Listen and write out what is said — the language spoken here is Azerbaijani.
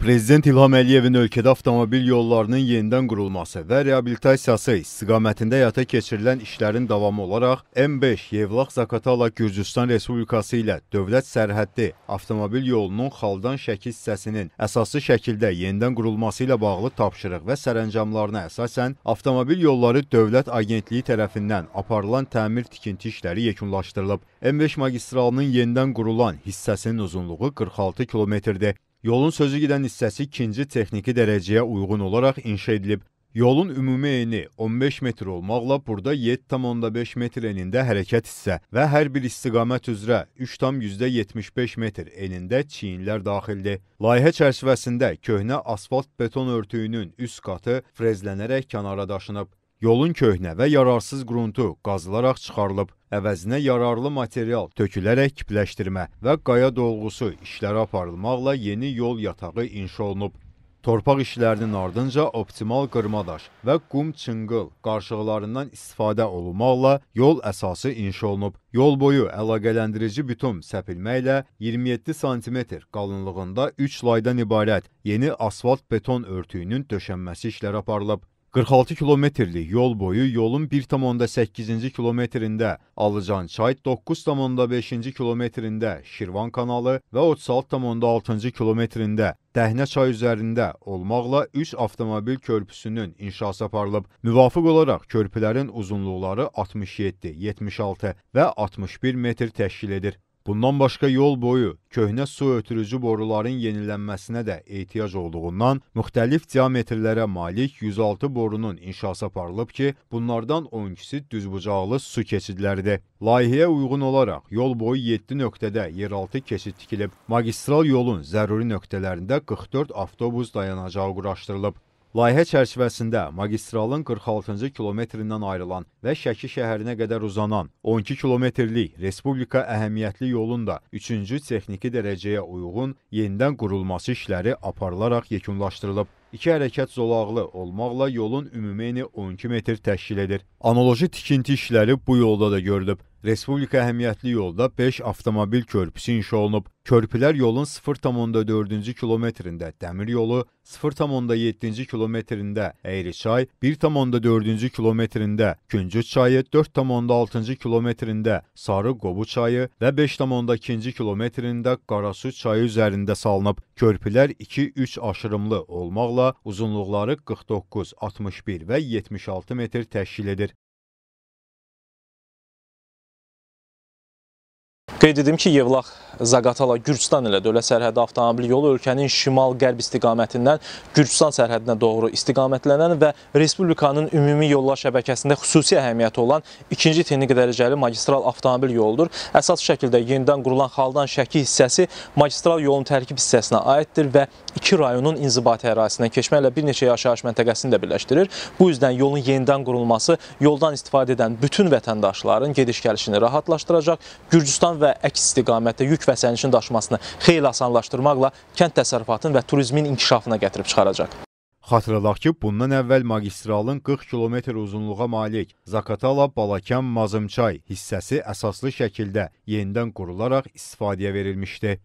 Prezident İlham Əliyevin ölkədə avtomobil yollarının yenidən qurulması və reabilitasiyası istiqamətində həyata keçirilən işlərin davamı olaraq M5 Yevlax-Zakatala Gürcüstan Respublikası ilə dövlət sərhəddi avtomobil yolunun xaldan şəkil hissəsinin əsaslı şəkildə yenidən qurulması ilə bağlı tapşırıq və sərəncamlarına əsasən avtomobil yolları Dövlət Agentliyi tərəfindən aparılan təmir tikinti işləri yekunlaşdırılıb. M5 magistralının yenidən qurulan hissəsinin uzunluğu 46 kilometrdir. Yolun sözü gedən hissəsi ikinci texniki dərəcəyə uyğun olaraq inşa edilib. Yolun ümumi eni 15 metr olmaqla burada 7,5 metr enində hərəkət hissə və hər bir istiqamət üzrə 3,75 metr enində çiyinlər daxildir. Layihə çərçivəsində köhnə asfalt beton örtüyünün üst qatı frezlənərək kənara daşınıb. Yolun köhnə və yararsız qruntu qazılaraq çıxarılıb, əvəzinə yararlı material tökülərək kipləşdirmə və qaya dolğusu işləri aparılmaqla yeni yol yatağı inşa olunub. Torpaq işlərinin ardınca optimal qırmadaş və qum çınqıl qarşıqlarından istifadə olunmaqla yol əsası inşa olunub. Yol boyu əlaqələndirici bütum səpilməklə 27 sm qalınlığında 3 laydan ibarət yeni asfalt beton örtüyünün döşənməsi işləri aparılıb. 46 kilometrlik yol boyu yolun 1,8-ci kilometrində Alıcançay, 9,5-ci kilometrində Şirvan kanalı və 36,6-cı kilometrində Dəhnə çay üzərində olmaqla 3 avtomobil körpüsünün inşası aparılıb. Müvafiq olaraq körpülərin uzunluqları 67, 76 və 61 metr təşkil edir. Bundan başqa yol boyu köhnə su ötürücü boruların yenilənməsinə də ehtiyac olduğundan müxtəlif diametrlərə malik 106 borunun inşası aparılıb ki, bunlardan 12-si düzbucaqlı su keçidləridir. Layihəyə uyğun olaraq yol boyu 7 nöqtədə yeraltı keçid tikilib. Magistral yolun zəruri nöqtələrində 44 avtobus dayanacağı quraşdırılıb. Layihə çərçivəsində magistralın 46-cı kilometrindən ayrılan və Şəki şəhərinə qədər uzanan 12 kilometrlik Respublika əhəmiyyətli yolun da 3-cü texniki dərəcəyə uyğun yenidən qurulması işləri aparılaraq yekunlaşdırılıb. İki hərəkət zolaqlı olmaqla yolun ümumeni 12 metr təşkil edir. Analoji tikinti işləri bu yolda da görülüb. Respublika əhəmiyyətli yolda 5 avtomobil körpüsü inşa olunub. Körpülər yolun 0,4-cü kilometrində dəmir yolu, 0,7-ci kilometrində Əyriçay, 1,4-cü kilometrində Küncüz çayı, 4,6-cı kilometrində Sarı Qobu çayı və 5,2-ci kilometrində Qarasu çayı üzərində salınıb. Körpülər 2-3 aşırımlı olmaqla uzunluqları 49, 61 və 76 metr təşkil edir. Qeyd edim ki, Yevlax Zaqatala Gürcüstan ilə dövlət sərhədi avtomobil yolu ölkənin şimal-qərb istiqamətindən Gürcüstan sərhədinə doğru istiqamətlənən və Respublikanın ümumi yollar şəbəkəsində xüsusi əhəmiyyəti olan ikinci texniki dərəcəli magistral avtomobil yoludur. Əsas şəkildə yenidən qurulan xaldan Şəki hissəsi magistral yolun tərkib hissəsinə aiddir və iki rayonun inzibati ərazisindən keçməklə bir neçə yaşayış məntəqəsini də birləşdirir. Bu üzdən yolun yenidən qurulması yoldan istifadə edən bütün vətəndaşların gediş-gəlişini rahatlaşdıracaq, Gürcüstan və və əks istiqamətdə yük və sərnişin daşımasını xeyli asanlaşdırmaqla kənd təsərrüfatının və turizmin inkişafına gətirib çıxaracaq. Xatırladaq ki, bundan əvvəl magistralın 40 kilometr uzunluğa malik Zakatala-Balakən-Mazımçay hissəsi əsaslı şəkildə yenidən qurularaq istifadəyə verilmişdi.